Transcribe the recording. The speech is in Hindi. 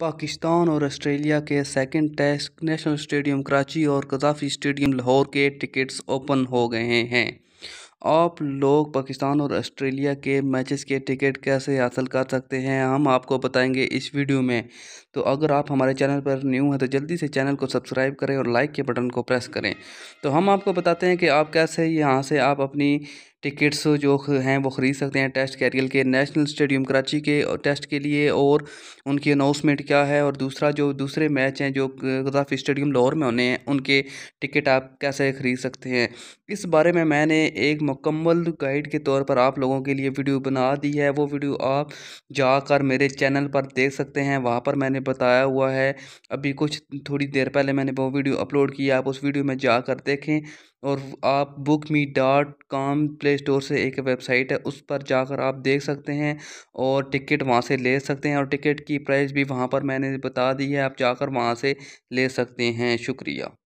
पाकिस्तान और ऑस्ट्रेलिया के second test national stadium Karachi और कजाफी स्टेडियम लाहौर के टिकट्स ओपन हो गए हैं आप लोग पाकिस्तान और ऑस्ट्रेलिया के मैचेस के टिकट कैसे हासिल कर सकते हैं हम आपको बताएंगे इस वीडियो में तो अगर आप हमारे चैनल पर न्यू हैं तो जल्दी से चैनल को सब्सक्राइब करें और लाइक के बटन को प्रेस करें तो हम आपको बताते हैं कि आप कैसे यहाँ से आप अपनी टिकट्स जो हैं वो ख़रीद सकते हैं टेस्ट कैरियर के नेशनल स्टेडियम कराची के टेस्ट के लिए और उनकी अनाउंसमेंट क्या है और दूसरा जो दूसरे मैच हैं जो गजाफी स्टेडियम लाहौर में होने हैं उनके टिकट आप कैसे ख़रीद सकते हैं इस बारे में मैंने एक मुकम्मल गाइड के तौर पर आप लोगों के लिए वीडियो बना दी है वो वीडियो आप जाकर मेरे चैनल पर देख सकते हैं वहाँ पर मैंने बताया हुआ है अभी कुछ थोड़ी देर पहले मैंने वो वीडियो अपलोड की आप उस वीडियो में जाकर देखें और आप book me dot com play store से एक वेबसाइट है उस पर जाकर आप देख सकते हैं और टिकट वहाँ से ले सकते हैं और टिकट की प्राइस भी वहाँ पर मैंने बता दी है आप जाकर वहाँ से ले सकते हैं शुक्रिया